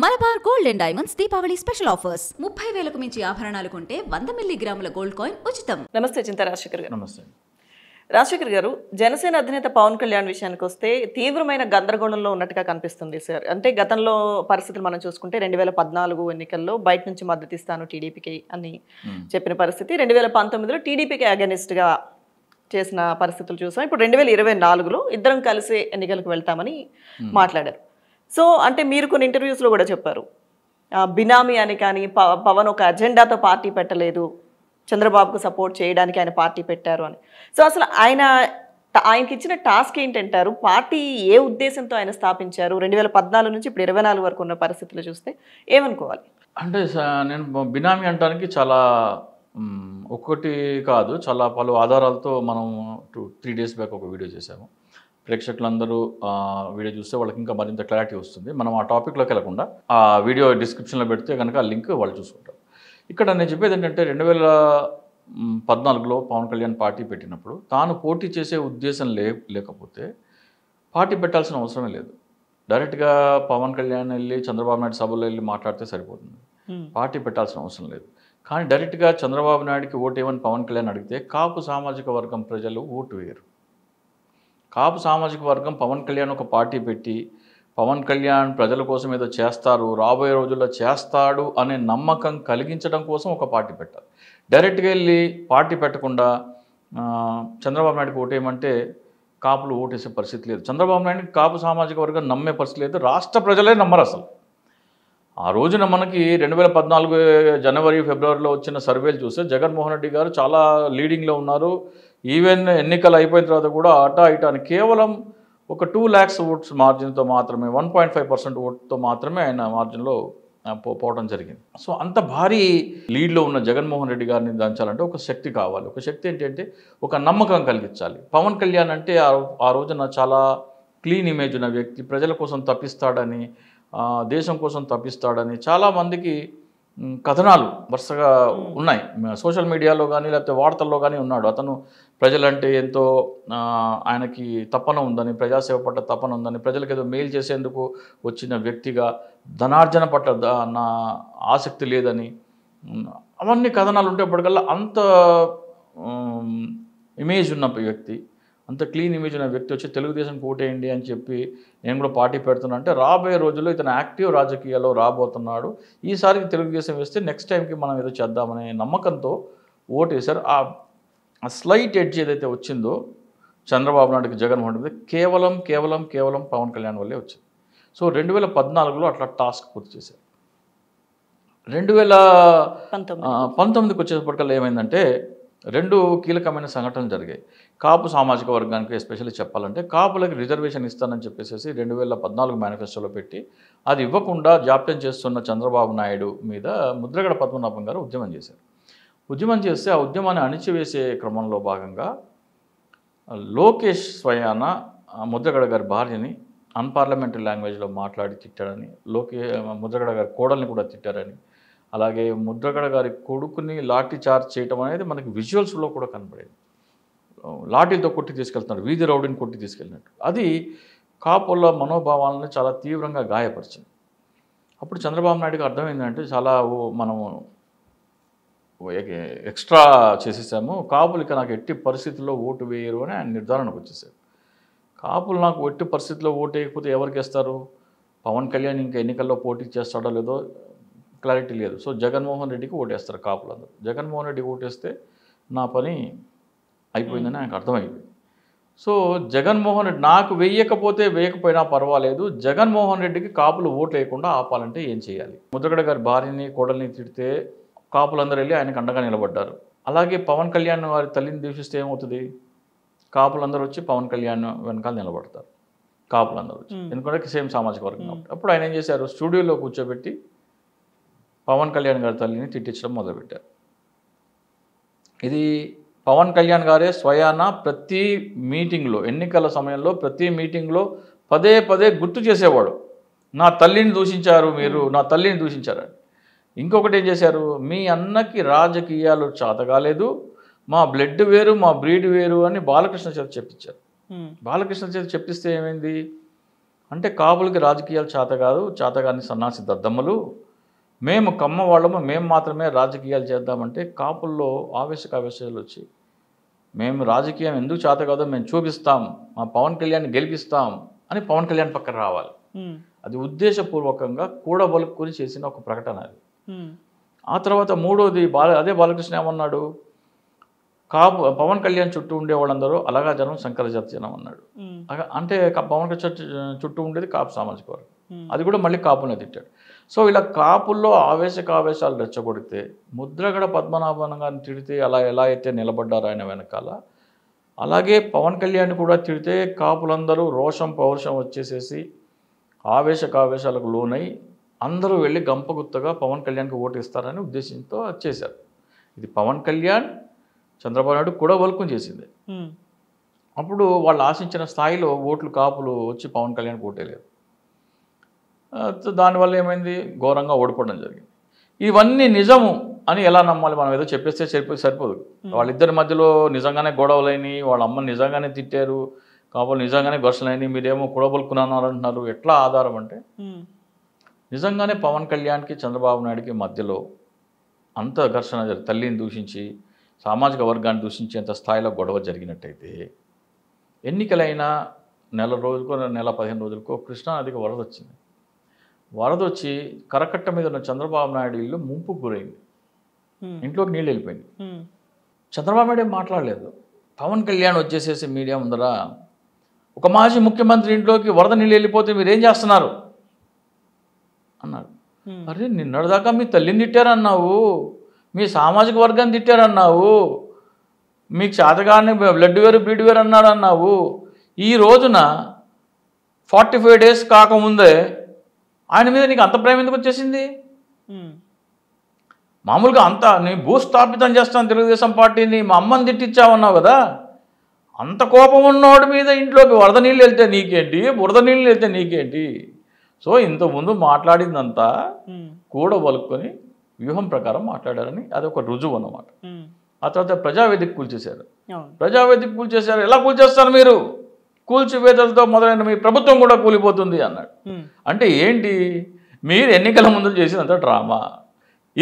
Malabar gold and diamonds Deepavali special offers ముప్పై వేలకు మించి ఆభరణాలు కొంటే వంద మిల్లీగ్రాముల గోల్డ్ కాయిన్ ఉచితం నమస్తే చింత రాజశేఖర్ గారు నమస్తే రాజశేఖర్ గారు జనసేన అధినేత పవన్ కళ్యాణ్ విషయానికి వస్తే తీవ్రమైన గందరగోళంలో ఉన్నట్టుగా కనిపిస్తుంది సార్ అంటే గతంలో పరిస్థితులు మనం చూసుకుంటే రెండు వేల పద్నాలుగు ఎన్నికల్లో బయట నుంచి మద్దతు ఇస్తాను టీడీపీకి అని చెప్పిన పరిస్థితి రెండు వేల పంతొమ్మిదిలో టీడీపీకి అగెనిస్ట్గా చేసిన పరిస్థితులు చూసాం ఇప్పుడు రెండు వేల ఇరవై నాలుగులో ఇద్దరం కలిసి ఎన్నికలకు వెళ్తామని మాట్లాడారు సో అంటే మీరు కొన్ని ఇంటర్వ్యూస్లో కూడా చెప్పారు బినామీ అని కానీ పవన్ ఒక అజెండాతో పార్టీ పెట్టలేదు చంద్రబాబుకు సపోర్ట్ చేయడానికి ఆయన పార్టీ పెట్టారు అని సో అసలు ఆయన ఆయనకి ఇచ్చిన టాస్క్ ఏంటంటారు పార్టీ ఏ ఉద్దేశంతో ఆయన స్థాపించారు రెండు వేల పద్నాలుగు నుంచి ఇప్పుడు ఇరవై నాలుగు వరకు ఉన్న పరిస్థితులు చూస్తే ఏమనుకోవాలి అంటే నేను బినామీ అంటానికి చాలా ఒక్కటి కాదు చాలా పలు ఆధారాలతో మనం టూ త్రీ డేస్ బ్యాక్ ఒక వీడియో చేసాము ప్రేక్షకులందరూ వీడియో చూస్తే వాళ్ళకి ఇంకా మరింత క్లారిటీ వస్తుంది మనం ఆ టాపిక్లోకి వెళ్లకుండా ఆ వీడియో డిస్క్రిప్షన్లో పెడితే కనుక ఆ లింక్ వాళ్ళు చూసుకుంటారు ఇక్కడ నేను చెప్పేది ఏంటంటే రెండు వేల పద్నాలుగులో పవన్ కళ్యాణ్ పార్టీ పెట్టినప్పుడు తాను పోటీ చేసే ఉద్దేశం లే లేకపోతే పార్టీ పెట్టాల్సిన అవసరమే లేదు డైరెక్ట్గా పవన్ కళ్యాణ్ వెళ్ళి చంద్రబాబు నాయుడు సభలో వెళ్ళి మాట్లాడితే సరిపోతుంది పార్టీ పెట్టాల్సిన అవసరం లేదు కానీ డైరెక్ట్గా చంద్రబాబు నాయుడికి ఓటు ఏమని పవన్ కళ్యాణ్ అడిగితే కాపు సామాజిక వర్గం ప్రజలు ఓటు వేయరు కాపు సామాజిక వర్గం పవన్ కళ్యాణ్ ఒక పార్టీ పెట్టి పవన్ కళ్యాణ్ ప్రజల కోసం ఏదో చేస్తారు రాబోయే రోజుల్లో చేస్తాడు అనే నమ్మకం కలిగించడం కోసం ఒక పార్టీ పెట్టారు డైరెక్ట్గా వెళ్ళి పార్టీ పెట్టకుండా చంద్రబాబు నాయుడుకి ఓటేయమంటే కాపులు ఓటేసే పరిస్థితి లేదు చంద్రబాబు నాయుడు కాపు సామాజిక వర్గం నమ్మే పరిస్థితి లేదు రాష్ట్ర ప్రజలే నమ్మరు అసలు ఆ రోజున మనకి రెండు వేల పద్నాలుగు జనవరి ఫిబ్రవరిలో వచ్చిన సర్వేలు చూస్తే జగన్మోహన్ రెడ్డి గారు చాలా లీడింగ్లో ఉన్నారు ఈవెన్ ఎన్నికలు అయిపోయిన తర్వాత కూడా అటా ఇటా అని కేవలం ఒక టూ ల్యాక్స్ ఓట్స్ మార్జిన్తో మాత్రమే వన్ పాయింట్ ఫైవ్ పర్సెంట్ ఓట్తో మాత్రమే ఆయన మార్జిన్లో పోవడం జరిగింది సో అంత భారీ లీడ్లో ఉన్న జగన్మోహన్ రెడ్డి గారిని దంచాలంటే ఒక శక్తి కావాలి ఒక శక్తి ఏంటంటే ఒక నమ్మకం కలిగించాలి పవన్ కళ్యాణ్ అంటే ఆ రోజున చాలా క్లీన్ ఇమేజ్ ఉన్న వ్యక్తి ప్రజల కోసం తప్పిస్తాడని దేశం కోసం తప్పిస్తాడని చాలామందికి కథనాలు వరుసగా ఉన్నాయి సోషల్ మీడియాలో కానీ లేకపోతే వార్తల్లో కానీ ఉన్నాడు అతను ప్రజలంటే ఎంతో ఆయనకి తపన ఉందని ప్రజాసేవ పట్ల తపన ఉందని ప్రజలకు ఏదో మేలు చేసేందుకు వచ్చిన వ్యక్తిగా ధనార్జన పట్ల నా ఆసక్తి లేదని అవన్నీ కథనాలు ఉంటే అంత ఇమేజ్ ఉన్న వ్యక్తి అంత క్లీన్ ఇమేజ్ ఉన్న వ్యక్తి వచ్చి తెలుగుదేశం ఓటేయండి అని చెప్పి నేను కూడా పార్టీ పెడుతున్నా అంటే రాబోయే రోజుల్లో ఇతను యాక్టివ్ రాజకీయాల్లో రాబోతున్నాడు ఈసారి తెలుగుదేశం వేస్తే నెక్స్ట్ టైంకి మనం ఏదో చేద్దామనే నమ్మకంతో ఓటు వేశారు ఆ స్లైట్ ఎడ్జ్ ఏదైతే వచ్చిందో చంద్రబాబు నాయుడుకి జగన్మోహన్ రెడ్డి కేవలం కేవలం కేవలం పవన్ కళ్యాణ్ వల్లే వచ్చింది సో రెండు వేల పద్నాలుగులో అట్లా టాస్క్ పూర్తి చేశారు రెండు వేల పంతొమ్మిదికి వచ్చేటప్పటికల్లా ఏమైందంటే రెండు కీలకమైన సంఘటనలు జరిగాయి కాపు సామాజిక వర్గానికి ఎస్పెషల్లీ చెప్పాలంటే కాపులకు రిజర్వేషన్ ఇస్తానని చెప్పేసి రెండు వేల పద్నాలుగు మేనిఫెస్టోలో పెట్టి అది ఇవ్వకుండా జాప్యం చేస్తున్న చంద్రబాబు నాయుడు మీద ముద్రగడ పద్మనాభం గారు ఉద్యమం చేశారు ఉద్యమం చేస్తే ఆ ఉద్యమాన్ని అణిచివేసే క్రమంలో భాగంగా లోకేష్ స్వయాన ముద్రగడ గారి భార్యని అన్పార్లమెంటరీ లాంగ్వేజ్లో మాట్లాడి తిట్టాడని లోకే ముద్రగడ గారి కోడల్ని కూడా తిట్టారని అలాగే ముద్రగడ గారి కొడుకుని లాఠీ చార్జ్ చేయడం అనేది మనకి విజువల్స్లో కూడా కనబడేది లాఠీలతో కొట్టి తీసుకెళ్తున్నాడు వీధి రౌడీని కొట్టి తీసుకెళ్ళినట్టు అది కాపుల మనోభావాలను చాలా తీవ్రంగా గాయపరిచింది అప్పుడు చంద్రబాబు నాయుడుకి అర్థమైందంటే చాలా మనము ఎక్స్ట్రా చేసేసాము ఇక నాకు ఎట్టి పరిస్థితుల్లో ఓటు వేయరు అని ఆయన నిర్ధారణకు వచ్చేసారు కాపులు నాకు ఎట్టి పరిస్థితుల్లో ఓటు వేయకపోతే ఎవరికి వేస్తారు పవన్ కళ్యాణ్ ఇంకా ఎన్నికల్లో పోటీ చేస్తాడో లేదో క్లారిటీ లేదు సో జగన్మోహన్ రెడ్డికి ఓటేస్తారు కాపులందరూ జగన్మోహన్ రెడ్డికి ఓటేస్తే నా పని అయిపోయిందని ఆయనకు అర్థమైంది సో జగన్మోహన్ రెడ్డి నాకు వేయకపోతే వేయకపోయినా పర్వాలేదు జగన్మోహన్ రెడ్డికి కాపులు ఓటు వేయకుండా ఆపాలంటే ఏం చేయాలి ముద్రగడ గారి భార్యని కోడల్ని తిడితే కాపులందరూ వెళ్ళి ఆయనకు అండగా నిలబడ్డారు అలాగే పవన్ కళ్యాణ్ వారి తల్లిని దూషిస్తే ఏమవుతుంది కాపులందరూ వచ్చి పవన్ కళ్యాణ్ వెనకాల నిలబడతారు కాపులందరూ వచ్చి ఎందుకంటే సేమ్ సామాజిక వర్గం కాబట్టి అప్పుడు ఆయన ఏం చేశారు స్టూడియోలో కూర్చోబెట్టి పవన్ కళ్యాణ్ గారి తల్లిని తిట్టించడం మొదలుపెట్టారు ఇది పవన్ కళ్యాణ్ గారే స్వయాన ప్రతి మీటింగ్లో ఎన్నికల సమయంలో ప్రతి మీటింగ్లో పదే పదే గుర్తు చేసేవాడు నా తల్లిని దూషించారు మీరు నా తల్లిని దూషించారని ఇంకొకటి ఏం చేశారు మీ అన్నకి రాజకీయాలు చాత కాలేదు మా బ్లడ్ వేరు మా బ్రీడ్ వేరు అని బాలకృష్ణ చేత చెప్పించారు బాలకృష్ణ చేత చెప్పిస్తే ఏమైంది అంటే కాపులకి రాజకీయాలు చేత కాదు చేతగాని సన్నాసి దద్దమ్మలు మేము కమ్మ వాళ్ళము మేము మాత్రమే రాజకీయాలు చేద్దామంటే కాపుల్లో ఆవేశకావేశాలు వచ్చి మేము రాజకీయం ఎందుకు చేత కాదో మేము చూపిస్తాం మా పవన్ కళ్యాణ్ గెలిపిస్తాం అని పవన్ కళ్యాణ్ పక్కన రావాలి అది ఉద్దేశపూర్వకంగా కూడబలుక్కుని చేసిన ఒక ప్రకటన అది ఆ తర్వాత మూడోది బాల అదే బాలకృష్ణ ఏమన్నాడు కాపు పవన్ కళ్యాణ్ చుట్టూ ఉండే వాళ్ళందరూ అలాగా జనం శంకరజాతి జనం అన్నాడు అంటే పవన్ కళ్యాణ్ చుట్టూ ఉండేది కాపు సామాజిక వర్గం అది కూడా మళ్ళీ కాపునే తిట్టాడు సో ఇలా కాపుల్లో ఆవేశాలు రెచ్చగొడితే ముద్రగడ పద్మనాభన్ గారిని తిడితే అలా ఎలా అయితే నిలబడ్డారు ఆయన వెనకాల అలాగే పవన్ కళ్యాణ్ కూడా తిడితే కాపులందరూ రోషం పౌరుషం వచ్చేసేసి ఆవేశకావేశాలకు లోనై అందరూ వెళ్ళి గంపగుత్తగా పవన్ కళ్యాణ్కి ఓటు ఇస్తారని ఉద్దేశంతో చేశారు ఇది పవన్ కళ్యాణ్ చంద్రబాబు నాయుడు కూడా వల్కం చేసింది అప్పుడు వాళ్ళు ఆశించిన స్థాయిలో ఓట్లు కాపులు వచ్చి పవన్ కళ్యాణ్కి ఓటేయలేదు దానివల్ల ఏమైంది ఘోరంగా ఓడిపోవడం జరిగింది ఇవన్నీ నిజము అని ఎలా నమ్మాలి మనం ఏదో చెప్పేస్తే సరిపోయి సరిపోదు వాళ్ళిద్దరి మధ్యలో నిజంగానే గొడవలైనవి వాళ్ళ అమ్మని నిజంగానే తిట్టారు కాబట్టి నిజంగానే ఘర్షణలైనవి మీరేమో కుడబలుకున్నారు అంటున్నారు ఎట్లా ఆధారం అంటే నిజంగానే పవన్ కళ్యాణ్కి చంద్రబాబు నాయుడికి మధ్యలో అంత ఘర్షణ జరిగి తల్లిని దూషించి సామాజిక వర్గాన్ని దూషించేంత స్థాయిలో గొడవ జరిగినట్టయితే ఎన్నికలైన నెల రోజుకో నెల పదిహేను రోజులకో కృష్ణానదికి వరద వచ్చింది వరద వచ్చి కరకట్ట మీద ఉన్న చంద్రబాబు నాయుడు ఇల్లు ముంపు గురైంది ఇంట్లోకి నీళ్ళు వెళ్ళిపోయింది చంద్రబాబు నాయుడు ఏం మాట్లాడలేదు పవన్ కళ్యాణ్ వచ్చేసేసి మీడియా ముందరా ఒక మాజీ ముఖ్యమంత్రి ఇంట్లోకి వరద నీళ్ళు వెళ్ళిపోతే మీరేం చేస్తున్నారు అన్నారు అరే నిన్నటిదాకా మీ తల్లిని తిట్టారన్నావు మీ సామాజిక వర్గాన్ని తిట్టారన్నావు మీకు చేతగాని బ్లడ్ వేరు బ్లీడ్ వేరు అన్నాడు అన్నావు ఈ రోజున ఫార్టీ ఫైవ్ డేస్ కాకముందే ఆయన మీద నీకు అంత ప్రేమ ఎందుకు వచ్చేసింది మామూలుగా అంత నీ భూస్థాపితం చేస్తాను తెలుగుదేశం పార్టీని మా అమ్మని తిట్టించావన్నావు కదా అంత కోపం ఉన్నవాడి మీద ఇంట్లోకి వరద నీళ్ళు వెళ్తే నీకేంటి బురద నీళ్ళు వెళ్తే నీకేంటి సో ఇంతకుముందు మాట్లాడిందంతా కూడా వలుక్కొని వ్యూహం ప్రకారం మాట్లాడారని అది ఒక రుజువు అన్నమాట ఆ తర్వాత ప్రజావేదిక కూల్చేశారు ప్రజావేదిక కూల్చేశారు ఎలా కూల్చేస్తారు మీరు కూల్చివేతలతో మొదలైన మీ ప్రభుత్వం కూడా కూలిపోతుంది అన్నాడు అంటే ఏంటి మీరు ఎన్నికల ముందు చేసినంత డ్రామా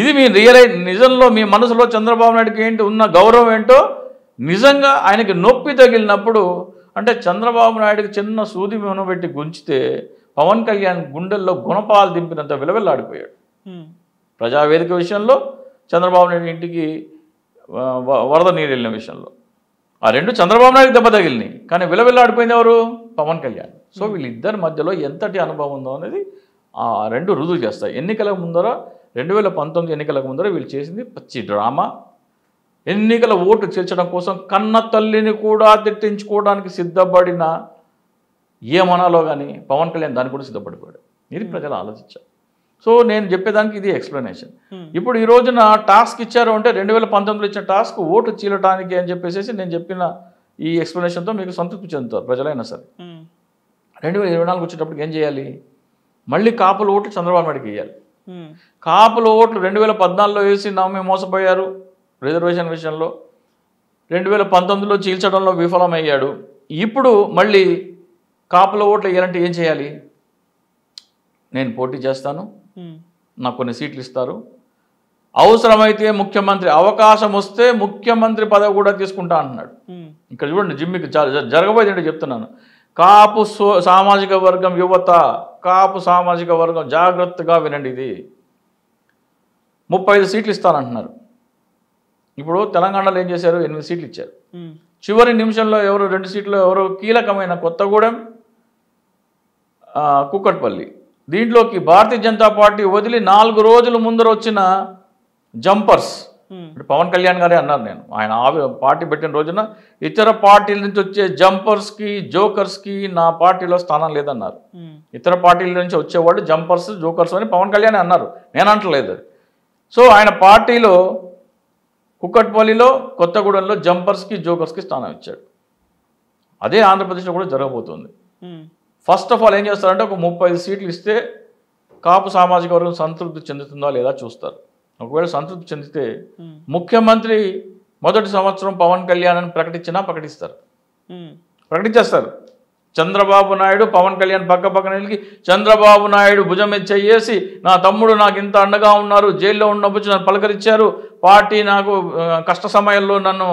ఇది మీ రియలైజ్ నిజంలో మీ మనసులో చంద్రబాబు నాయుడుకి ఏంటి ఉన్న గౌరవం ఏంటో నిజంగా ఆయనకి నొప్పి తగిలినప్పుడు అంటే చంద్రబాబు నాయుడుకి చిన్న సూది మేము పెట్టి గుంచితే పవన్ కళ్యాణ్ గుండెల్లో గుణపాలు దింపినంత విలవిల్లాడిపోయాడు ప్రజావేదిక విషయంలో చంద్రబాబు నాయుడు ఇంటికి వరద నీరు వెళ్ళిన విషయంలో ఆ రెండు చంద్రబాబు నాయుడు దెబ్బ తగిలినాయి కానీ విలవిల్లాడిపోయింది ఎవరు పవన్ కళ్యాణ్ సో hmm. వీళ్ళిద్దరి మధ్యలో ఎంతటి అనుభవం ఉందో అనేది ఆ రెండు రుజువు చేస్తాయి ఎన్నికల ముందర రెండు వేల పంతొమ్మిది ఎన్నికల ముందర వీళ్ళు చేసింది పచ్చి డ్రామా ఎన్నికల ఓటు చేర్చడం కోసం కన్న తల్లిని కూడా తిట్టించుకోవడానికి సిద్ధపడిన ఏమనాలో కానీ పవన్ కళ్యాణ్ దాన్ని కూడా సిద్ధపడిపోయాడు ఇది hmm. ప్రజలు ఆలోచించారు సో నేను చెప్పేదానికి ఇది ఎక్స్ప్లెనేషన్ hmm. ఇప్పుడు ఈ రోజున టాస్క్ ఇచ్చారు అంటే రెండు వేల పంతొమ్మిదిలో ఇచ్చిన టాస్క్ ఓటు చీలటానికి అని చెప్పేసి నేను చెప్పిన ఈ ఎక్స్ప్లెనేషన్తో మీకు సంతృప్తి చెందుతారు ప్రజలైనా సరే hmm. రెండు వేల ఇరవై నాలుగు వచ్చేటప్పటికి ఏం చేయాలి మళ్ళీ కాపుల ఓట్లు చంద్రబాబు నాయుడుకి వేయాలి hmm. కాపుల ఓట్లు రెండు వేల పద్నాలుగులో వేసి నమ్మే మోసపోయారు రిజర్వేషన్ విషయంలో రెండు వేల పంతొమ్మిదిలో చీల్చడంలో విఫలమయ్యాడు ఇప్పుడు మళ్ళీ కాపుల ఓట్లు వేయాలంటే ఏం చేయాలి నేను పోటీ చేస్తాను నాకు కొన్ని సీట్లు ఇస్తారు అవసరమైతే ముఖ్యమంత్రి అవకాశం వస్తే ముఖ్యమంత్రి పదవి కూడా తీసుకుంటా అంటున్నాడు ఇక్కడ చూడండి జిమ్మికి జరగబోయేది అంటే చెప్తున్నాను కాపు సామాజిక వర్గం యువత కాపు సామాజిక వర్గం జాగ్రత్తగా వినండి ఇది ముప్పై ఐదు సీట్లు ఇస్తానంటున్నారు ఇప్పుడు తెలంగాణలో ఏం చేశారు ఎనిమిది సీట్లు ఇచ్చారు చివరి నిమిషంలో ఎవరు రెండు సీట్లు ఎవరు కీలకమైన కొత్తగూడెం కుక్కట్పల్లి దీంట్లోకి భారతీయ జనతా పార్టీ వదిలి నాలుగు రోజుల ముందర వచ్చిన జంపర్స్ పవన్ కళ్యాణ్ గారే అన్నారు నేను ఆయన పార్టీ పెట్టిన రోజున ఇతర పార్టీల నుంచి వచ్చే జంపర్స్కి జోకర్స్కి నా పార్టీలో స్థానం లేదన్నారు ఇతర పార్టీల నుంచి వచ్చేవాళ్ళు జంపర్స్ జోకర్స్ అని పవన్ కళ్యాణ్ అన్నారు నేను అంటలేదు సో ఆయన పార్టీలో కుక్కట్పల్లిలో కొత్తగూడెంలో జంపర్స్కి జోకర్స్కి స్థానం ఇచ్చాడు అదే ఆంధ్రప్రదేశ్లో కూడా జరగబోతుంది ఫస్ట్ ఆఫ్ ఆల్ ఏం చేస్తారంటే ఒక ముప్పై సీట్లు ఇస్తే కాపు సామాజిక వర్గం సంతృప్తి చెందుతుందా లేదా చూస్తారు ఒకవేళ సంతృప్తి చెందితే hmm. ముఖ్యమంత్రి మొదటి సంవత్సరం పవన్ కళ్యాణ్ అని ప్రకటించినా ప్రకటిస్తారు hmm. ప్రకటించేస్తారు చంద్రబాబు నాయుడు పవన్ కళ్యాణ్ పక్క పక్కన వెళ్ళి చంద్రబాబు నాయుడు భుజం నా తమ్ముడు నాకు ఇంత అండగా ఉన్నారు జైల్లో ఉన్నప్పుడు నన్ను పలకరించారు పార్టీ నాకు కష్ట సమయంలో నన్ను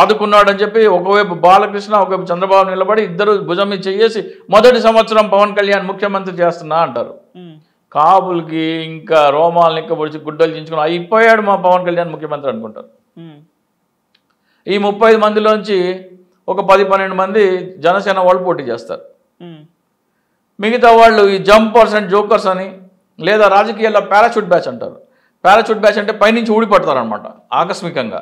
ఆదుకున్నాడని చెప్పి ఒకవైపు బాలకృష్ణ ఒకవైపు చంద్రబాబు నిలబడి ఇద్దరు భుజం చేసి మొదటి సంవత్సరం పవన్ కళ్యాణ్ ముఖ్యమంత్రి చేస్తున్నా అంటారు కాబుల్కి ఇంకా రోమాలని ఇంకా పొడిచి గుడ్డలు చించుకుని అయిపోయాడు మా పవన్ కళ్యాణ్ ముఖ్యమంత్రి అనుకుంటారు ఈ ముప్పై మందిలోంచి ఒక పది పన్నెండు మంది జనసేన వాళ్ళు పోటీ చేస్తారు మిగతా వాళ్ళు ఈ జంపర్స్ అండ్ జోకర్స్ అని లేదా రాజకీయాల్లో పారాషూట్ బ్యాచ్ అంటారు పారాషూట్ బ్యాచ్ అంటే పైనుంచి ఊడిపడతారు అనమాట ఆకస్మికంగా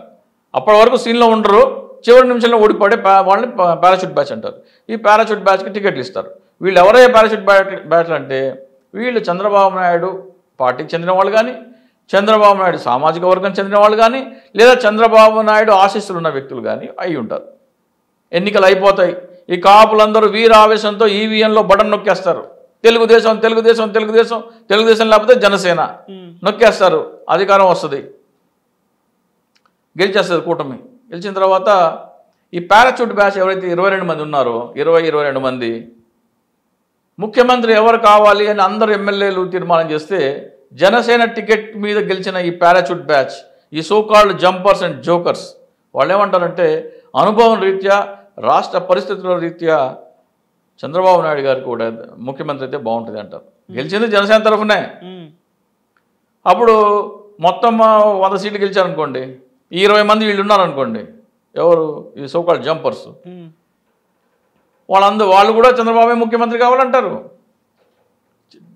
అప్పటి వరకు సీన్లో ఉండరు చివరి నిమిషంలో ఓడిపోడే వాళ్ళని పారాషూట్ బ్యాచ్ అంటారు ఈ పారాషూట్ బ్యాచ్కి టికెట్లు ఇస్తారు వీళ్ళు ఎవరయ్యే పారాషూట్ బ్యాట్ బ్యాచ్లు అంటే వీళ్ళు చంద్రబాబు నాయుడు పార్టీకి చెందిన వాళ్ళు కానీ చంద్రబాబు నాయుడు సామాజిక వర్గం చెందిన వాళ్ళు కానీ లేదా చంద్రబాబు నాయుడు ఆశీస్సులు ఉన్న వ్యక్తులు కానీ అయి ఉంటారు ఎన్నికలు అయిపోతాయి ఈ కాపులందరూ వీర ఆవేశంతో ఈవీఎంలో బటన్ నొక్కేస్తారు తెలుగుదేశం తెలుగుదేశం తెలుగుదేశం తెలుగుదేశం లేకపోతే జనసేన నొక్కేస్తారు అధికారం వస్తుంది గెలిచేస్తుంది కూటమి గెలిచిన తర్వాత ఈ పారాచూట్ బ్యాచ్ ఎవరైతే ఇరవై రెండు మంది ఉన్నారో ఇరవై ఇరవై రెండు మంది ముఖ్యమంత్రి ఎవరు కావాలి అని అందరు ఎమ్మెల్యేలు తీర్మానం చేస్తే జనసేన టికెట్ మీద గెలిచిన ఈ పారాచూట్ బ్యాచ్ ఈ సోకాల్డ్ జంపర్స్ అండ్ జోకర్స్ వాళ్ళు ఏమంటారంటే అనుభవం రీత్యా రాష్ట్ర పరిస్థితుల రీత్యా చంద్రబాబు నాయుడు గారు కూడా ముఖ్యమంత్రి అయితే బాగుంటుంది అంటారు గెలిచింది జనసేన తరఫునే అప్పుడు మొత్తం వంద సీట్లు గెలిచారనుకోండి ఇరవై మంది వీళ్ళు ఉన్నారనుకోండి ఎవరు ఈ సోకాల్ జంపర్స్ వాళ్ళందరూ వాళ్ళు కూడా చంద్రబాబు ముఖ్యమంత్రి కావాలంటారు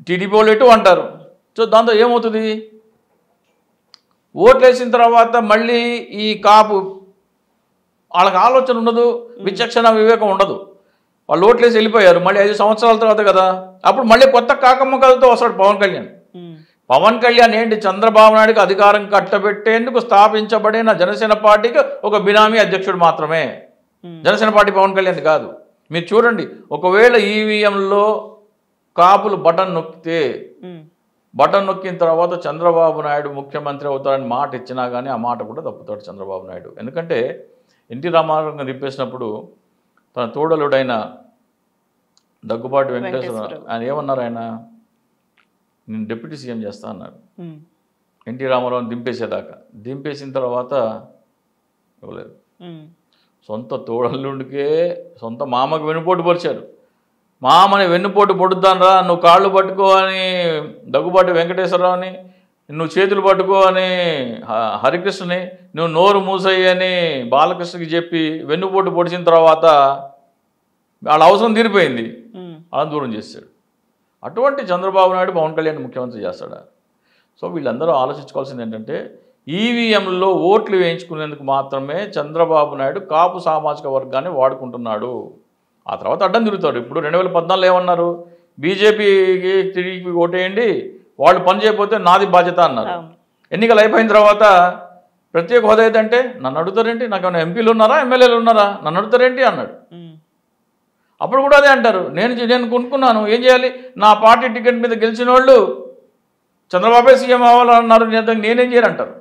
టీడీపీ వాళ్ళు ఎటు అంటారు సో దాంతో ఏమవుతుంది ఓట్లేసిన తర్వాత మళ్ళీ ఈ కాపు వాళ్ళకి ఆలోచన ఉండదు విచక్షణ వివేకం ఉండదు వాళ్ళు ఓట్లేసి వెళ్ళిపోయారు మళ్ళీ ఐదు సంవత్సరాల తర్వాత కదా అప్పుడు మళ్ళీ కొత్త కాకమ్మ కథతో వస్తాడు పవన్ కళ్యాణ్ పవన్ కళ్యాణ్ ఏంటి చంద్రబాబు నాయుడుకి అధికారం కట్టబెట్టేందుకు స్థాపించబడిన జనసేన పార్టీకి ఒక బినామీ అధ్యక్షుడు మాత్రమే జనసేన పార్టీ పవన్ కళ్యాణ్ కాదు మీరు చూడండి ఒకవేళ ఈవీఎంలో కాపులు బటన్ నొక్కితే బటన్ నొక్కిన తర్వాత చంద్రబాబు నాయుడు ముఖ్యమంత్రి అవుతారని మాట ఇచ్చినా కానీ ఆ మాట కూడా తప్పుతాడు చంద్రబాబు నాయుడు ఎందుకంటే ఎన్టీ రామారావు నిప్పేసినప్పుడు తిప్పేసినప్పుడు తన తోడలుడైన దగ్గుబాటు వెంకటేశ్వర ఆయన ఏమన్నారు ఆయన నేను డిప్యూటీ సీఎం చేస్తా అన్నాడు ఎన్టీ రామారావుని దింపేసేదాకా దింపేసిన తర్వాత ఇవ్వలేదు సొంత తోడల్లుండికే సొంత మామకు వెన్నుపోటు పరిచారు మామని వెన్నుపోటు పొడుద్దాను రా నువ్వు కాళ్ళు పట్టుకో అని దగ్గుబాటు వెంకటేశ్వరరావుని నువ్వు చేతులు పట్టుకో అని హరికృష్ణని నువ్వు నోరు మూసయ్యి అని బాలకృష్ణకి చెప్పి వెన్నుపోటు పొడిచిన తర్వాత వాళ్ళ అవసరం తీరిపోయింది అలా దూరం చేశాడు అటువంటి చంద్రబాబు నాయుడు పవన్ కళ్యాణ్ ముఖ్యమంత్రి చేస్తాడా సో వీళ్ళందరూ ఆలోచించుకోవాల్సింది ఏంటంటే ఈవీఎంలో e ఓట్లు వేయించుకునేందుకు మాత్రమే చంద్రబాబు నాయుడు కాపు సామాజిక వర్గాన్ని వాడుకుంటున్నాడు ఆ తర్వాత అడ్డం తిరుగుతాడు ఇప్పుడు రెండు వేల పద్నాలుగు ఏమన్నారు బీజేపీకి తిరిగి ఓటేయండి వాళ్ళు పని చేయకపోతే నాది బాధ్యత అన్నారు ఎన్నికలు అయిపోయిన తర్వాత ప్రత్యేక హోదా ఏదంటే నన్ను అడుగుతారేంటి నాకు ఏమైనా ఎంపీలు ఉన్నారా ఎమ్మెల్యేలు ఉన్నారా నన్ను అడుగుతారేంటి అన్నాడు అప్పుడు కూడా అదే అంటారు నేను నేను కొనుక్కున్నాను ఏం చేయాలి నా పార్టీ టికెట్ మీద గెలిచిన వాళ్ళు చంద్రబాబే సీఎం అవ్వాలన్నారు నేనేం చేయాలంటారు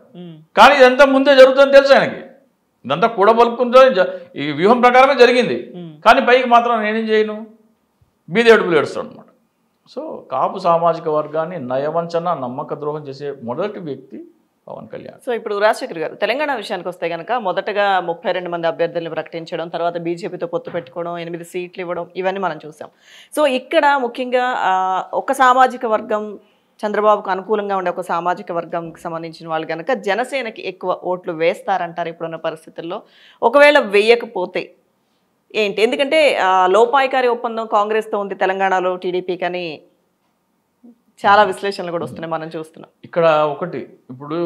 కానీ ఇదంతా ముందే జరుగుతుందని తెలుసు ఆయనకి ఇదంతా కూడబలుకుంటే ఈ వ్యూహం ప్రకారమే జరిగింది కానీ పైకి మాత్రం నేనేం చేయను అడుపులు ఏడుస్తాడు అనమాట సో కాపు సామాజిక వర్గాన్ని నయవంచన నమ్మక ద్రోహం చేసే మొదటి వ్యక్తి పవన్ కళ్యాణ్ సో ఇప్పుడు రాజశేఖర్ గారు తెలంగాణ విషయానికి వస్తే కనుక మొదటగా ముప్పై రెండు మంది అభ్యర్థులను ప్రకటించడం తర్వాత బీజేపీతో పొత్తు పెట్టుకోవడం ఎనిమిది సీట్లు ఇవ్వడం ఇవన్నీ మనం చూసాం సో ఇక్కడ ముఖ్యంగా ఒక సామాజిక వర్గం చంద్రబాబుకు అనుకూలంగా ఉండే ఒక సామాజిక వర్గంకి సంబంధించిన వాళ్ళు కనుక జనసేనకి ఎక్కువ ఓట్లు వేస్తారంటారు ఇప్పుడున్న పరిస్థితుల్లో ఒకవేళ వేయకపోతే ఏంటి ఎందుకంటే లోపాయికారి ఒప్పందం కాంగ్రెస్తో ఉంది తెలంగాణలో టీడీపీ కానీ చాలా విశ్లేషణలు కూడా వస్తున్నాయి మనం చూస్తున్నాం ఇక్కడ ఒకటి ఇప్పుడు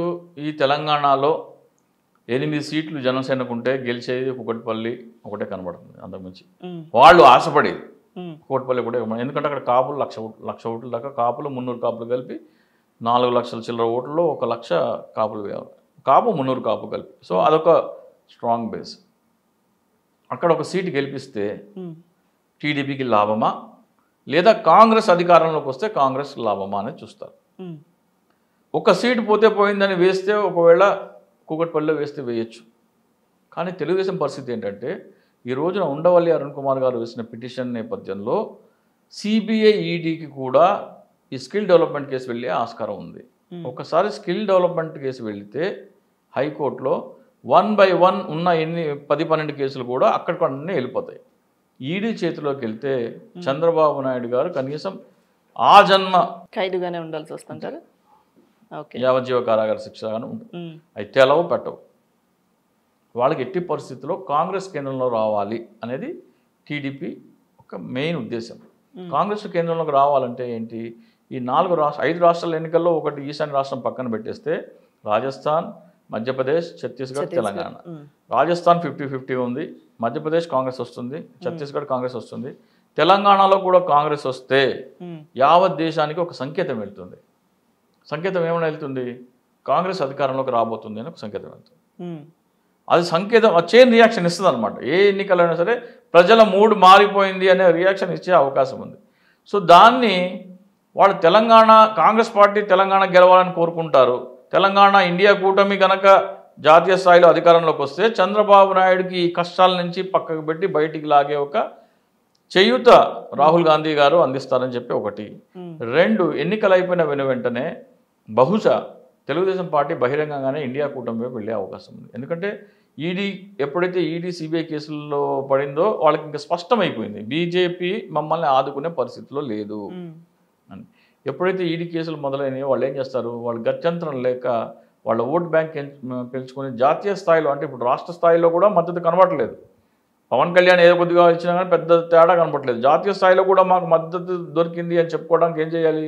ఈ తెలంగాణలో ఎనిమిది సీట్లు జనసేనకు ఉంటే గెలిచేది ఒకటిపల్లి ఒకటే కనబడుతుంది అంతకుమించి వాళ్ళు ఆశపడేది కోటిపల్లి కూడా ఎందుకంటే అక్కడ కాపులు లక్ష లక్ష ఓట్ల దాకా కాపులు మున్నూరు కాపులు కలిపి నాలుగు లక్షల చిల్లర ఓట్లలో ఒక లక్ష కాపులు కాపు మున్నూరు కాపు కలిపి సో అదొక స్ట్రాంగ్ బేస్ అక్కడ ఒక సీటు గెలిపిస్తే టీడీపీకి లాభమా లేదా కాంగ్రెస్ అధికారంలోకి వస్తే కాంగ్రెస్ లాభమా అని చూస్తారు ఒక సీటు పోతే పోయిందని వేస్తే ఒకవేళ కూకట్పల్లిలో వేస్తే వేయచ్చు కానీ తెలుగుదేశం పరిస్థితి ఏంటంటే ఈ రోజున ఉండవల్లి అరుణ్ కుమార్ గారు వేసిన పిటిషన్ నేపథ్యంలో సిబిఐ ఈడీకి కూడా ఈ స్కిల్ డెవలప్మెంట్ కేసు వెళ్ళే ఆస్కారం ఉంది ఒకసారి స్కిల్ డెవలప్మెంట్ కేసు వెళితే హైకోర్టులో వన్ బై వన్ ఉన్న ఎన్ని పది పన్నెండు కేసులు కూడా అక్కడికన్నీ వెళ్ళిపోతాయి ఈడీ చేతిలోకి వెళ్తే చంద్రబాబు నాయుడు గారు కనీసం ఆ జన్మ ఖైదుగానే ఉండాల్సి వస్తుంటారు యావజ్జీవ కారాగార ఉంటుంది అయితే ఎలా పెట్టవు వాళ్ళకి ఎట్టి పరిస్థితుల్లో కాంగ్రెస్ కేంద్రంలో రావాలి అనేది టీడీపీ ఒక మెయిన్ ఉద్దేశం కాంగ్రెస్ కేంద్రంలోకి రావాలంటే ఏంటి ఈ నాలుగు రాష్ట్ర ఐదు రాష్ట్రాల ఎన్నికల్లో ఒకటి ఈశాన్య రాష్ట్రం పక్కన పెట్టేస్తే రాజస్థాన్ మధ్యప్రదేశ్ ఛత్తీస్గఢ్ తెలంగాణ రాజస్థాన్ ఫిఫ్టీ ఫిఫ్టీ ఉంది మధ్యప్రదేశ్ కాంగ్రెస్ వస్తుంది ఛత్తీస్గఢ్ కాంగ్రెస్ వస్తుంది తెలంగాణలో కూడా కాంగ్రెస్ వస్తే యావత్ దేశానికి ఒక సంకేతం వెళ్తుంది సంకేతం ఏమైనా వెళ్తుంది కాంగ్రెస్ అధికారంలోకి రాబోతుంది అని ఒక సంకేతం వెళ్తుంది అది సంకేతం చైన్ రియాక్షన్ ఇస్తుంది అనమాట ఏ ఎన్నికలైనా సరే ప్రజల మూడ్ మారిపోయింది అనే రియాక్షన్ ఇచ్చే అవకాశం ఉంది సో దాన్ని వాళ్ళు తెలంగాణ కాంగ్రెస్ పార్టీ తెలంగాణ గెలవాలని కోరుకుంటారు తెలంగాణ ఇండియా కూటమి కనుక జాతీయ స్థాయిలో అధికారంలోకి వస్తే చంద్రబాబు నాయుడుకి ఈ కష్టాల నుంచి పక్కకు పెట్టి బయటికి లాగే ఒక చేయూత రాహుల్ గాంధీ గారు అందిస్తారని చెప్పి ఒకటి రెండు ఎన్నికలు అయిపోయిన విన వెంటనే బహుశా తెలుగుదేశం పార్టీ బహిరంగంగానే ఇండియా కూటమి వెళ్ళే అవకాశం ఉంది ఎందుకంటే ఈడీ ఎప్పుడైతే ఈడీ సిబిఐ కేసుల్లో పడిందో వాళ్ళకి ఇంకా స్పష్టమైపోయింది బీజేపీ మమ్మల్ని ఆదుకునే పరిస్థితిలో లేదు అని ఎప్పుడైతే ఈడీ కేసులు మొదలైనాయో వాళ్ళు ఏం చేస్తారు వాళ్ళు గత్యంతరం లేక వాళ్ళ ఓట్ బ్యాంక్ పెంచుకొని జాతీయ స్థాయిలో అంటే ఇప్పుడు రాష్ట్ర స్థాయిలో కూడా మద్దతు కనబడలేదు పవన్ కళ్యాణ్ ఏదో కొద్దిగా ఇచ్చినా కానీ పెద్ద తేడా కనపడలేదు జాతీయ స్థాయిలో కూడా మాకు మద్దతు దొరికింది అని చెప్పుకోవడానికి ఏం చేయాలి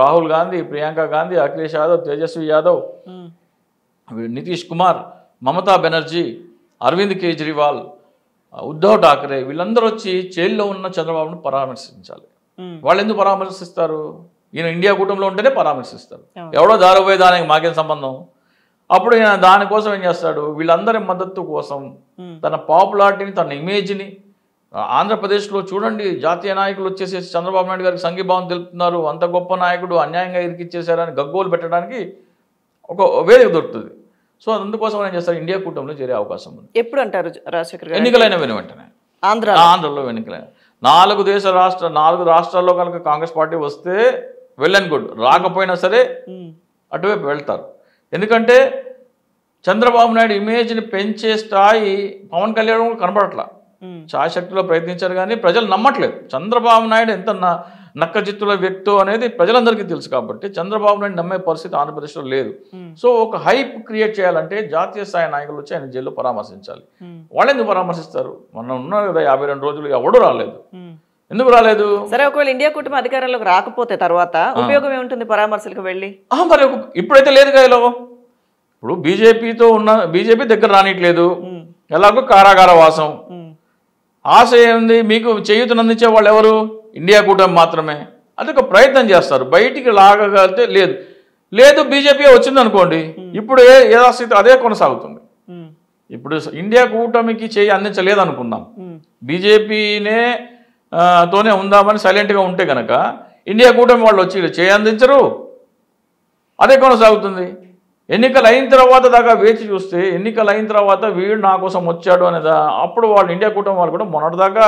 రాహుల్ గాంధీ ప్రియాంక గాంధీ అఖిలేష్ యాదవ్ తేజస్వి యాదవ్ నితీష్ కుమార్ మమతా బెనర్జీ అరవింద్ కేజ్రీవాల్ ఉద్ధవ్ ఠాకరే వీళ్ళందరూ వచ్చి జైల్లో ఉన్న చంద్రబాబును పరామర్శించాలి వాళ్ళు ఎందుకు పరామర్శిస్తారు ఈయన ఇండియా కుటుంబంలో ఉంటేనే పరామర్శిస్తారు ఎవడో దారిపోయే దానికి మాకేం సంబంధం అప్పుడు ఈయన దానికోసం ఏం చేస్తాడు వీళ్ళందరి మద్దతు కోసం తన పాపులారిటీని తన ఇమేజ్ని ఆంధ్రప్రదేశ్లో చూడండి జాతీయ నాయకులు వచ్చేసేసి చంద్రబాబు నాయుడు గారికి సంఘీభావం తెలుపుతున్నారు అంత గొప్ప నాయకుడు అన్యాయంగా ఇరికిచ్చేసారని గగ్గోలు పెట్టడానికి ఒక వేదిక దొరుకుతుంది సో అందుకోసం ఏం చేస్తారు ఇండియా కూటమిలో చేరే అవకాశం ఉంది ఎప్పుడు అంటారు రాజశేఖర్ ఎన్నికలైన వెను వెంటనే ఆంధ్ర ఆంధ్రలో ఎన్నికలైన నాలుగు దేశ రాష్ట్ర నాలుగు రాష్ట్రాల్లో కనుక కాంగ్రెస్ పార్టీ వస్తే వెల్ అండ్ గుడ్ రాకపోయినా సరే అటువైపు వెళ్తారు ఎందుకంటే చంద్రబాబు నాయుడు ఇమేజ్ని పెంచే స్థాయి పవన్ కళ్యాణ్ కనబడట్లా ఛాయశక్తిలో ప్రయత్నించారు కానీ ప్రజలు నమ్మట్లేదు చంద్రబాబు నాయుడు ఎంత నక్క చిత్తుల వ్యక్తో అనేది ప్రజలందరికీ తెలుసు కాబట్టి చంద్రబాబు నాయుడు నమ్మే పరిస్థితి ఆంధ్రప్రదేశ్లో లేదు సో ఒక హైప్ క్రియేట్ చేయాలంటే జాతీయ స్థాయి నాయకులు వచ్చి ఆయన జైల్లో పరామర్శించాలి వాళ్ళు ఎందుకు పరామర్శిస్తారు మనం ఉన్నారు కదా యాభై రెండు రోజులు ఎవడూ రాలేదు ఎందుకు రాలేదు సరే ఒకవేళ ఇండియా కూటమి అధికారంలోకి రాకపోతే తర్వాత ఉపయోగం ఏముంటుంది పరామర్శలకు వెళ్ళి మరి ఇప్పుడైతే లేదు ఇలా ఇప్పుడు బీజేపీతో ఉన్న బీజేపీ దగ్గర రానిట్లేదు ఎలాగో కారాగార వాసం ఆశ ఏంది మీకు చేయుతను అందించే వాళ్ళు ఎవరు ఇండియా కూటమి మాత్రమే అది ఒక ప్రయత్నం చేస్తారు బయటికి లాగగలితే లేదు లేదు బీజేపీ వచ్చింది అనుకోండి ఇప్పుడు ఏ యథాస్థితి అదే కొనసాగుతుంది ఇప్పుడు ఇండియా కూటమికి చేయి అందించలేదు అనుకుందాం బీజేపీనే తోనే ఉందామని సైలెంట్గా ఉంటే కనుక ఇండియా కూటమి వాళ్ళు వచ్చి చేయందించరు అదే కొనసాగుతుంది ఎన్నికలు అయిన తర్వాత దాకా వేచి చూస్తే ఎన్నికలు అయిన తర్వాత వీడు నా కోసం వచ్చాడు అనేది అప్పుడు వాళ్ళు ఇండియా కూటమి వాళ్ళు కూడా మొన్నటిదాకా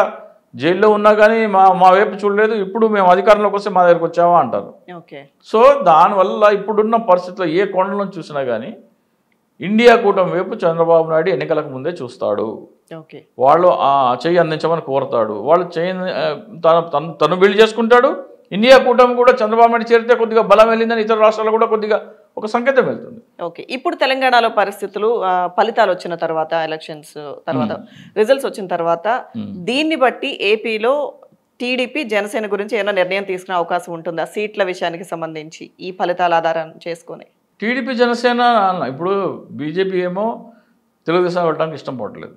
జైల్లో ఉన్నా కానీ మా మా వైపు చూడలేదు ఇప్పుడు మేము అధికారంలోకి వస్తే మా దగ్గరకు వచ్చావా అంటారు సో దానివల్ల ఇప్పుడున్న పరిస్థితుల్లో ఏ కొండలను చూసినా కానీ ఇండియా కూటమి వైపు చంద్రబాబు నాయుడు ఎన్నికలకు ముందే చూస్తాడు వాళ్ళు ఆ చెయ్యి అందించమని కోరతాడు వాళ్ళు చెయ్యి తన తను బిల్డ్ చేసుకుంటాడు ఇండియా కూటమి కూడా చంద్రబాబు నాయుడు చేరితే కొద్దిగా బలం వెళ్ళిందని ఇతర రాష్ట్రాలు కూడా కొద్దిగా ఒక సంకేతం వెళ్తుంది ఓకే ఇప్పుడు తెలంగాణలో పరిస్థితులు ఫలితాలు వచ్చిన తర్వాత ఎలక్షన్స్ తర్వాత రిజల్ట్స్ వచ్చిన తర్వాత దీన్ని బట్టి ఏపీలో టీడీపీ జనసేన గురించి ఏమైనా నిర్ణయం తీసుకునే అవకాశం ఉంటుందా సీట్ల విషయానికి సంబంధించి ఈ ఫలితాల ఆధారం చేసుకొని టీడీపీ జనసేన ఇప్పుడు బీజేపీ ఏమో తెలుగుదేశం వెళ్ళడానికి ఇష్టం పడట్లేదు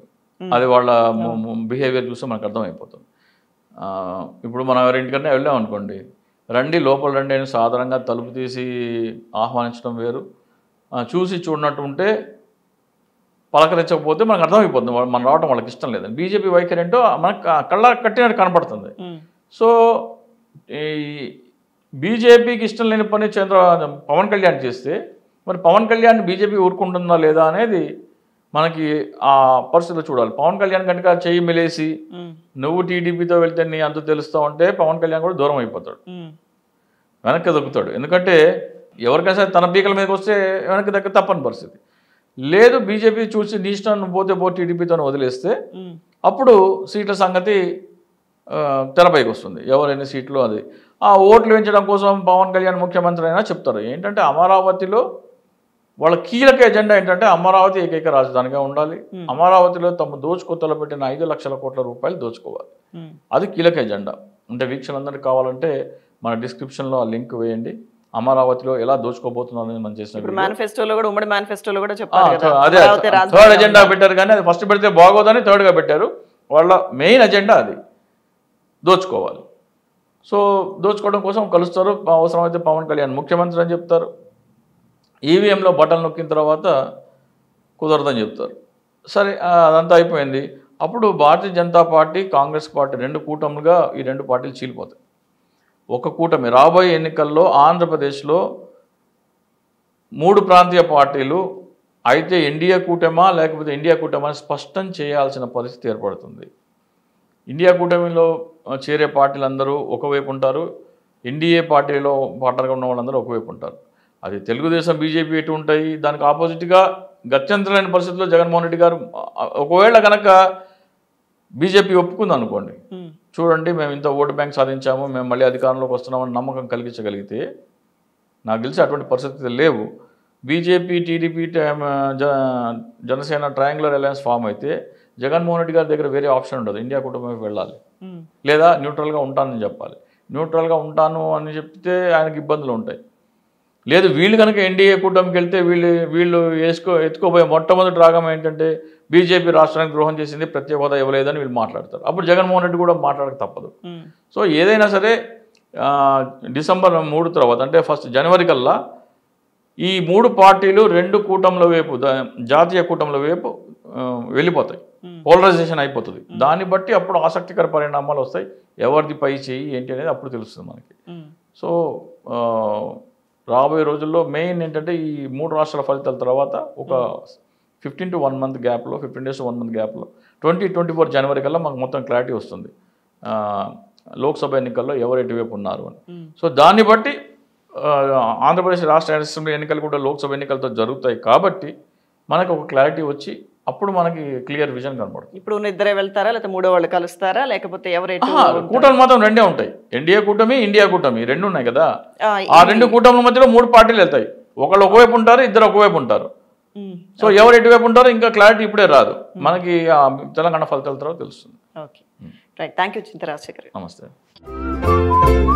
అది వాళ్ళ బిహేవియర్ చూస్తే మనకు అర్థమైపోతుంది ఇప్పుడు మనం ఎవరింటికన్నా వెళ్ళాం అనుకోండి రండి లోపల రండి అని సాధారణంగా తలుపు తీసి ఆహ్వానించడం వేరు చూసి చూడనట్టు ఉంటే పలకరించకపోతే మనకు అర్థమైపోతుంది మనం రావడం వాళ్ళకి ఇష్టం లేదని బీజేపీ వైఖరి ఏంటో మనకు కళ్ళ కట్టినట్టు కనపడుతుంది సో బీజేపీకి ఇష్టం లేని పని చంద్ర పవన్ కళ్యాణ్ చేస్తే మరి పవన్ కళ్యాణ్ బీజేపీ ఊరుకుంటుందా లేదా అనేది మనకి ఆ పరిస్థితిలో చూడాలి పవన్ కళ్యాణ్ కనుక చెయ్యి మెలేసి నువ్వు టీడీపీతో వెళ్తే నీ అంత తెలుస్తావు అంటే పవన్ కళ్యాణ్ కూడా దూరం అయిపోతాడు వెనక్కి దొక్కుతాడు ఎందుకంటే ఎవరికైనా తన పీకల మీదకి వస్తే వెనక్కి దక్క తప్పని పరిస్థితి లేదు బీజేపీ చూసి నీ ఇష్టం పోతే పో టీడీపీతో వదిలేస్తే అప్పుడు సీట్ల సంగతి తెరపైకి వస్తుంది ఎన్ని సీట్లు అది ఆ ఓట్లు పెంచడం కోసం పవన్ కళ్యాణ్ ముఖ్యమంత్రి అయినా చెప్తారు ఏంటంటే అమరావతిలో వాళ్ళ కీలక ఎజెండా ఏంటంటే అమరావతి ఏకైక రాజధానిగా ఉండాలి అమరావతిలో తమ దోచుకోతలు పెట్టిన ఐదు లక్షల కోట్ల రూపాయలు దోచుకోవాలి అది కీలక ఎజెండా అంటే వీక్షలందరికీ కావాలంటే మన డిస్క్రిప్షన్లో ఆ లింక్ వేయండి అమరావతిలో ఎలా దోచుకోబోతున్నారు మనం చేసిన మేనిఫెస్టోలో కూడా ఉమ్మడి మేనిఫెస్టోలో కూడా చెప్పారు అదే థర్డ్ ఎజెండా పెట్టారు కానీ అది ఫస్ట్ పెడితే బాగోదని థర్డ్గా పెట్టారు వాళ్ళ మెయిన్ ఎజెండా అది దోచుకోవాలి సో దోచుకోవడం కోసం కలుస్తారు అవసరమైతే పవన్ కళ్యాణ్ ముఖ్యమంత్రి అని చెప్తారు ఈవీఎంలో e బటన్ నొక్కిన తర్వాత కుదరదని చెప్తారు సరే అదంతా అయిపోయింది అప్పుడు భారతీయ జనతా పార్టీ కాంగ్రెస్ పార్టీ రెండు కూటములుగా ఈ రెండు పార్టీలు చీలిపోతాయి ఒక కూటమి రాబోయే ఎన్నికల్లో ఆంధ్రప్రదేశ్లో మూడు ప్రాంతీయ పార్టీలు అయితే ఇండియా కూటమా లేకపోతే ఇండియా కూటమా స్పష్టం చేయాల్సిన పరిస్థితి ఏర్పడుతుంది ఇండియా కూటమిలో చేరే పార్టీలు అందరూ ఒకవైపు ఉంటారు ఎన్డీఏ పార్టీలో పార్టనర్గా ఉన్న వాళ్ళందరూ ఒకవైపు ఉంటారు అది తెలుగుదేశం బీజేపీ ఎటు ఉంటాయి దానికి ఆపోజిట్గా గత్యంతరమైన పరిస్థితుల్లో జగన్మోహన్ రెడ్డి గారు ఒకవేళ కనుక బీజేపీ ఒప్పుకుంది అనుకోండి చూడండి మేము ఇంత ఓటు బ్యాంక్ సాధించాము మేము మళ్ళీ అధికారంలోకి వస్తున్నామని నమ్మకం కలిగించగలిగితే నాకు తెలిసి అటువంటి పరిస్థితులు లేవు BJP TDP Janasena triangular alliance form అయితే జగన్మోహన్ రెడ్డి గారి దగ్గర వేరే ఆప్షన్ ఉండదు ఇండియా కుటుంబం వెళ్ళాలి లేదా న్యూట్రల్గా ఉంటానని చెప్పాలి న్యూట్రల్గా ఉంటాను అని చెప్తే ఆయనకి ఇబ్బందులు ఉంటాయి లేదు వీళ్ళు కనుక ఎన్డీఏ కూటమికి వెళ్తే వీళ్ళు వీళ్ళు వేసుకో ఎత్తుకోబోయే మొట్టమొదటి రాగం ఏంటంటే బీజేపీ రాష్ట్రానికి ద్రోహం చేసింది ప్రత్యేక హోదా ఇవ్వలేదని వీళ్ళు మాట్లాడతారు అప్పుడు జగన్మోహన్ రెడ్డి కూడా మాట్లాడక తప్పదు సో ఏదైనా సరే డిసెంబర్ మూడు తర్వాత అంటే ఫస్ట్ జనవరి కల్లా ఈ మూడు పార్టీలు రెండు కూటముల వైపు జాతీయ కూటముల వైపు వెళ్ళిపోతాయి పోలరైజేషన్ hmm. అయిపోతుంది hmm. దాన్ని బట్టి అప్పుడు ఆసక్తికర పరిణామాలు వస్తాయి ఎవరిది పై చేయి ఏంటి అనేది అప్పుడు తెలుస్తుంది మనకి hmm. సో రాబోయే రోజుల్లో మెయిన్ ఏంటంటే ఈ మూడు రాష్ట్రాల ఫలితాల తర్వాత ఒక ఫిఫ్టీన్ టు వన్ మంత్ గ్యాప్లో ఫిఫ్టీన్ డేస్ వన్ మంత్ గ్యాప్లో ట్వంటీ ట్వంటీ ఫోర్ జనవరి కల్లా మాకు మొత్తం క్లారిటీ వస్తుంది లోక్సభ ఎన్నికల్లో ఎవరు ఎటువైపు ఉన్నారు అని సో దాన్ని బట్టి ఆంధ్రప్రదేశ్ రాష్ట్ర అసెంబ్లీ ఎన్నికలు కూడా లోక్సభ ఎన్నికలతో జరుగుతాయి కాబట్టి మనకు ఒక క్లారిటీ వచ్చి అప్పుడు మనకి క్లియర్ విజన్ కనబడుతుంది ఇప్పుడు ఇద్దరే వెళ్తారా లేకపోతే మూడో వాళ్ళు కలుస్తారా లేకపోతే ఎవరైతే కూటమి మాత్రం రెండే ఉంటాయి ఎన్డీఏ కూటమి ఇండియా కూటమి రెండు ఉన్నాయి కదా ఆ రెండు కూటముల మధ్యలో మూడు పార్టీలు వెళ్తాయి ఒకళ్ళు ఒకవైపు ఉంటారు ఇద్దరు ఒకవైపు ఉంటారు సో ఎవరు ఎటువైపు ఉంటారో ఇంకా క్లారిటీ ఇప్పుడే రాదు మనకి తెలంగాణ ఫలితాల తర్వాత తెలుస్తుంది okay right thank you Chinta Rajasekhar నమస్తే